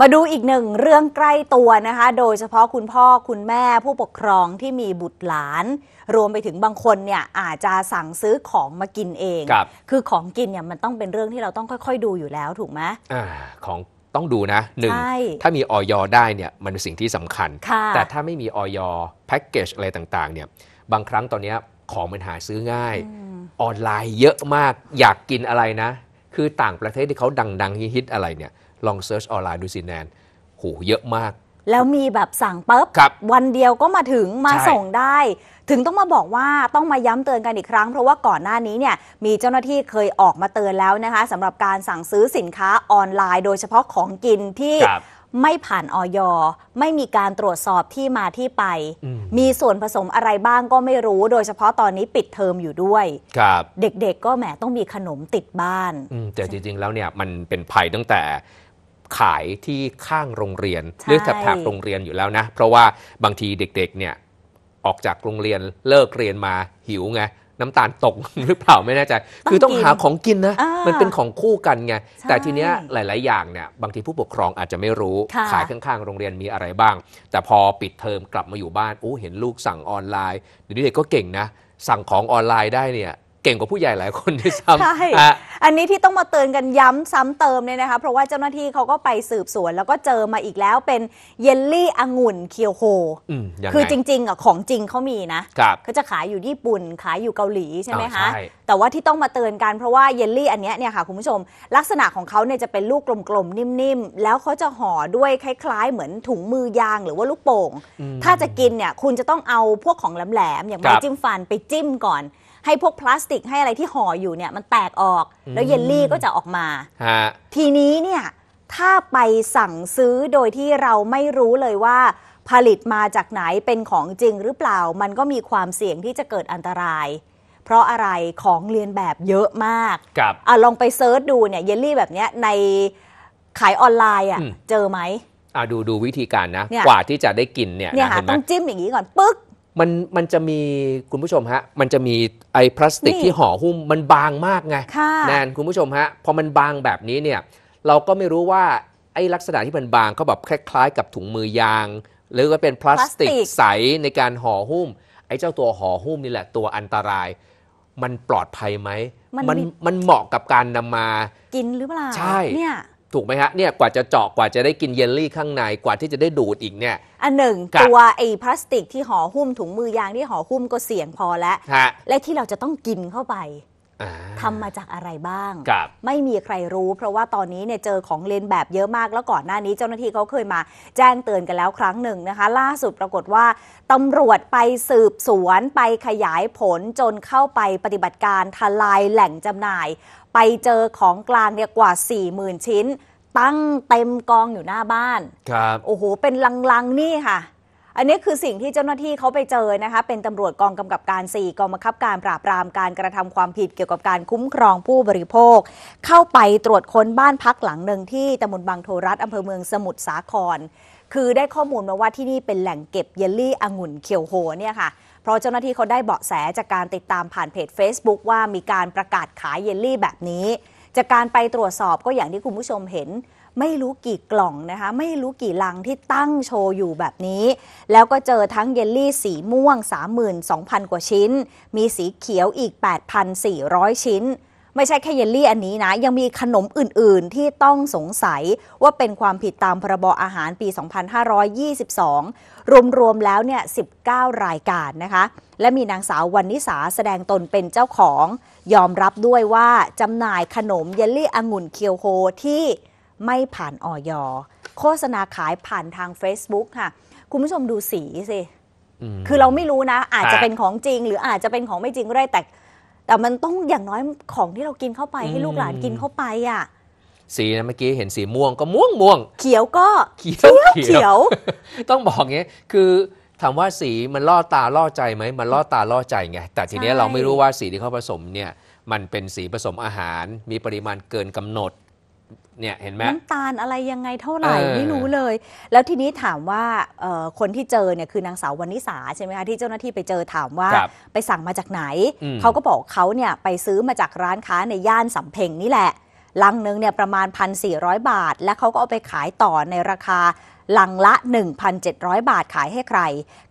มาดูอีกหนึ่งเรื่องใกล้ตัวนะคะ โดยเฉพาะคุณพ่อคุณแม่ผู้ปกครองที่มีบุตรหลาน รวมไปถึงบางคนเนี่ยอาจจะสั่งซื้อของมากินเองครับคือของกินเนี่ยมันต้องเป็นเรื่องที่เราต้องค่อยๆดูอยู่แล้วถูกไหมอของต้องดูนะหนึ่งใช่ถ้ามีออยได้เนี่ยมันเป็นสิ่งที่สำคัญคแต่ถ้าไม่มีออยแพ็กเกจอะไรต่างๆเนี่ยบางครั้งตอนนี้ของมันหาซื้อง่ายอออนไลน์เยอะมากอยากกินอะไรนะคือต่างประเทศที่เขาดังๆฮิตอะไรเนี่ยลองเซิร์ชออนไลน์ดูสิแนนโห เยอะมาก แล้วมีแบบสั่งปุ๊บ วันเดียวก็มาถึงมาส่งได้ ถึงต้องมาบอกว่าต้องมาย้ำเตือนกันอีกครั้ง เพราะว่าก่อนหน้านี้เนี่ยมีเจ้าหน้าที่เคยออกมาเตือนแล้วนะคะสำหรับการสั่งซื้อสินค้าออนไลน์ โดยเฉพาะของกินที่ไม่ผ่านออยไม่มีการตรวจสอบที่มาที่ไป มีส่วนผสมอะไรบ้างก็ไม่รู้ โดยเฉพาะตอนนี้ปิดเทอมอยู่ด้วย เด็กๆก็แหมต้องมีขนมติดบ้าน แต่จริง ๆแล้วเนี่ยมันเป็นภัยตั้งแต่ขายที่ข้างโรงเรียนเลือกแถบโรงเรียนอยู่แล้วนะ เพราะว่าบางทีเด็กๆเนี่ยออกจากโรงเรียนเลิกเรียนมาหิวไงน้ำตาลตกหรือเปล่าไม่แน่ใจ คือต้องหาของกินนะ มันเป็นของคู่กันไงแต่ทีเนี้ยหลายๆ อย่างเนี่ยบางทีผู้ปกครองอาจจะไม่รู้ ขายข้างๆ โรงเรียนมีอะไรบ้าง แต่พอปิดเทอมกลับมาอยู่บ้านโอ้เห็นลูกสั่งออนไลน์เด็กๆก็เก่งนะสั่งของออนไลน์ได้เนี่ยเก่งกว่าผู้ใหญ่หลายคนด้วยซ้ำใช่อันนี้ที่ต้องมาเตือนกันย้ำซ้ำเติมเนี่ยนะคะเพราะว่าเจ้าหน้าที่เขาก็ไปสืบสวนแล้วก็เจอมาอีกแล้วเป็นเยลลี่องุ่นเคียวโฮคือจริงๆอ่ะของจริงเขามีนะ เขาจะขายอยู่ญี่ปุ่นขายอยู่เกาหลีใช่ไหมคะ แต่ว่าที่ต้องมาเตือนกันเพราะว่าเยลลี่อันนี้เนี่ยค่ะ คุณผู้ชมลักษณะของเขาเนี่ยจะเป็นลูกกลมๆนิ่มๆแล้วเขาจะห่อด้วยคล้ายๆเหมือนถุงมือยางหรือว่าลูกโป่ง ถ้าจะกินเนี่ยคุณจะต้องเอาพวกของแหลมๆอย่างไม้จิ้มฟันไปจิ้มก่อนให้พวกพลาสติกให้อะไรที่ห่ออยู่เนี่ยมันแตกออกแล้วเยลลี่ก็จะออกมาทีนี้เนี่ยถ้าไปสั่งซื้อโดยที่เราไม่รู้เลยว่า ผลิตมาจากไหนเป็นของจริงหรือเปล่า มันก็มีความเสี่ยงที่จะเกิดอันตราย เพราะอะไรของเรียนแบบเยอะมากครับอ่ะลองไปเซิร์ชดูเนี่ยเยลลี่แบบเนี้ยในขายออนไลน์อ่ะเจอไหมอ่ะดูดูวิธีการนะกว่าที่จะได้กินเนี่ยเนี่ยหาต้องจิ้มอย่างนี้ก่อนปึ๊กมันมันจะมีคุณผู้ชมฮะ มันจะมีไอพลาสติกที่ห่อหุ้มมันบางมากไงแนนคุณผู้ชมฮะพอมันบางแบบนี้เนี่ย เราก็ไม่รู้ว่าไอลักษณะที่มันบางเขาแบบคล้ายๆกับถุงมือยาง หรือว่าเป็นพลาสติกใสในการห่อหุ้ม ไอเจ้าตัวห่อหุ้มนี่แหละตัวอันตราย มันปลอดภัยไหมมันมันเหมาะกับการนำมา กินหรือเปล่าใช่เนี่ยถูกไหมฮะเนี่ยกว่าจะเจาะกว่าจะได้กินเยลลี่ข้างในกว่าที่จะได้ดูดอีกเนี่ยอันหนึ่งตัวไอ้พลาสติกที่ห่อหุ้มถุงมือยางที่ห่อหุ้มก็เสี่ยงพอแล้วและที่เราจะต้องกินเข้าไปทำมาจากอะไรบ้าง ไม่มีใครรู้ เพราะว่าตอนนี้เนี่ยเจอของเลนแบบเยอะมากแล้วก่อนหน้านี้ เจ้าหน้าที่เขาเคยมาแจ้งเตือนกันแล้วครั้งหนึ่งนะคะ ล่าสุดปรากฏว่าตำรวจไปสืบสวนไปขยายผลจนเข้าไปปฏิบัติการทลายแหล่งจำหน่าย ไปเจอของกลางเนี่ยกว่า 40,000 ชิ้น ตั้งเต็มกองอยู่หน้าบ้าน ครับโอ้โห เป็นลังๆนี่ค่ะอันนี้คือสิ่งที่เจ้าหน้าที่เขาไปเจอนะคะเป็นตำรวจกองกำกับการ4กองบังคับการปราบปราม การกระทำความผิดเกี่ยวกับการคุ้มครองผู้บริโภค เข้าไปตรวจค้นบ้านพักหลังหนึ่งที่ตำบลบางโทรัฐอำเภอเมืองสมุทรสาคร คือได้ข้อมูลมาว่าที่นี่เป็นแหล่งเก็บเยลลี่องุ่นเขียวโหเนี่ยค่ะเพราะเจ้าหน้าที่เขาได้เบาะแสจากการติดตามผ่านเพจ Facebook ว่ามีการประกาศขายเยลลี่แบบนี้จากการไปตรวจสอบก็อย่างที่คุณผู้ชมเห็นไม่รู้กี่กล่องนะคะไม่รู้กี่ลังที่ตั้งโชว์อยู่แบบนี้ แล้วก็เจอทั้งเยลลี่สีม่วง 32,000 กว่าชิ้น มีสีเขียวอีก 8,400 ชิ้น ไม่ใช่แค่เยลลี่อันนี้นะยังมีขนมอื่นๆ ที่ต้องสงสัยว่าเป็นความผิดตามพรบอาหารปี 2522 รวมๆ แล้วเนี่ย19 รายการนะคะ และมีนางสาววันนิสาแสดงตนเป็นเจ้าของ ยอมรับด้วยว่าจำหน่ายขนมเยลลี่องุ่นเคียวโฮที่ไม่ผ่านออยโฆษณาขายผ่านทาง Facebook ค่ะ คุณผู้ชมดูสีสิคือเราไม่รู้นะอาจจะเป็นของจริงหรืออาจจะเป็นของไม่จริงก็ได้แต่แต่มันต้องอย่างน้อยของที่เรากินเข้าไปให้ลูกหลานกินเข้าไปอ่ะ สีนะเมื่อกี้เห็นสีม่วงก็ม่วงม่วงเขียวก็เขียวเขียว ต้องบอกงี้ยคือ ถามว่าสีมันล่อตาล่อใจไหม มันล่อตาล่อใจไงแต่ทีนี้เราไม่รู้ว่าสีที่เขาผสมเนี่ย มันเป็นสีผสมอาหารมีปริมาณเกินกำหนดเนี่ยเห็นไหมน้ำตาลอะไรยังไงเท่าไหร่ไม่รู้เลย แล้วทีนี้ถามว่าคนที่เจอเนี่ยคือนางสาววันิสา ใช่ไหมคะที่เจ้าหน้าที่ไปเจอถามว่าไปสั่งมาจากไหน เขาก็บอกเขาเนี่ยไปซื้อมาจากร้านค้าในย่านสำเพ็งนี่แหละ ลังหนึ่งเนี่ยประมาณ 1,400 บาท และเขาก็เอาไปขายต่อในราคา ลังละ 1,700 บาทขายให้ใคร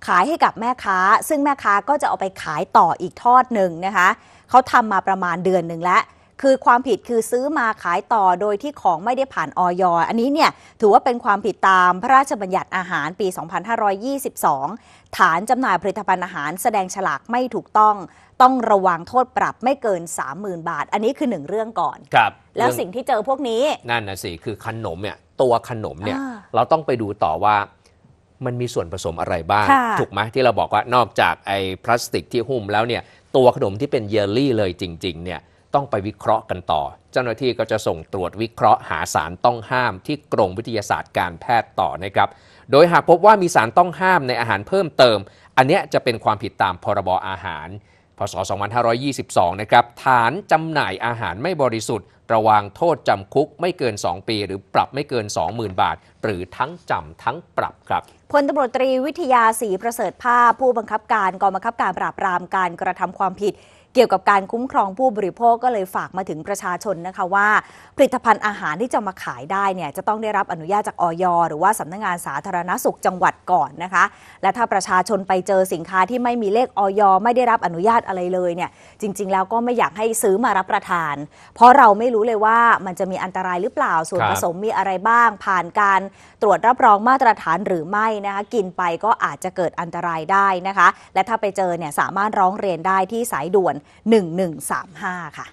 ขายให้กับแม่ค้า ซึ่งแม่ค้าก็จะเอาไปขายต่ออีกทอดหนึ่งนะคะเขาทำมาประมาณเดือนหนึ่งแล้วคือความผิดคือซื้อมาขายต่อโดยที่ของไม่ได้ผ่านออยอันนี้เนี่ยถือว่าเป็นความผิดตามพระราชบัญญัติอาหารปี 2522 ฐานจำหน่ายผลิตภัณฑ์อาหารแสดงฉลากไม่ถูกต้องต้องระวังโทษปรับไม่เกิน 30,000 บาท อันนี้คือหนึ่งเรื่องก่อน ครับ แล้วสิ่งที่เจอพวกนี้ นั่นนะสิ คือขนมเนี่ยตัวขนมเนี่ยเราต้องไปดูต่อว่ามันมีส่วนผสมอะไรบ้าง ถูกไหมที่เราบอกว่านอกจากไอ้พลาสติกที่หุ้มแล้วเนี่ยตัวขนมที่เป็นเยลลี่เลยจริงๆเนี่ยต้องไปวิเคราะห์กันต่อ เจ้าหน้าที่ก็จะส่งตรวจวิเคราะห์หาสารต้องห้ามที่กรมวิทยาศาสตร์การแพทย์ต่อนะครับ โดยหากพบว่ามีสารต้องห้ามในอาหารเพิ่มเติม อันนี้จะเป็นความผิดตามพรบอาหาร พศ 2522 นะครับ ฐานจำหน่ายอาหารไม่บริสุทธิ์ระวางโทษจำคุกไม่เกิน 2 ปี หรือปรับไม่เกิน 20,000 บาท หรือทั้งจำทั้งปรับครับพลตำรวจตรีวิทยาศรีประเสริฐภาพ ผู้บังคับการกองบังคับการปราบปรามการกระทำความผิด เกี่ยวกับการคุ้มครองผู้บริโภคก็เลยฝากมาถึงประชาชนนะคะว่า ผลิตภัณฑ์อาหารที่จะมาขายได้เนี่ยจะต้องได้รับอนุญาตจากออยหรือว่าสำนักงงานสาธารณสุขจังหวัดก่อนนะคะและถ้าประชาชนไปเจอสินค้าที่ไม่มีเลขออยไม่ได้รับอนุญาตอะไรเลยเนี่ยจริง ๆ แล้วก็ไม่อยากให้ซื้อมารับประทาน เพราะเราไม่รู้รู้เลยว่ามันจะมีอันตรายหรือเปล่าส่วนผสมมีอะไรบ้างผ่านการตรวจรับรองมาตรฐานหรือไม่นะคะกินไปก็อาจจะเกิดอันตรายได้นะคะ และถ้าไปเจอเนี่ยสามารถร้องเรียนได้ที่สายด่วน 1135 ค่ะ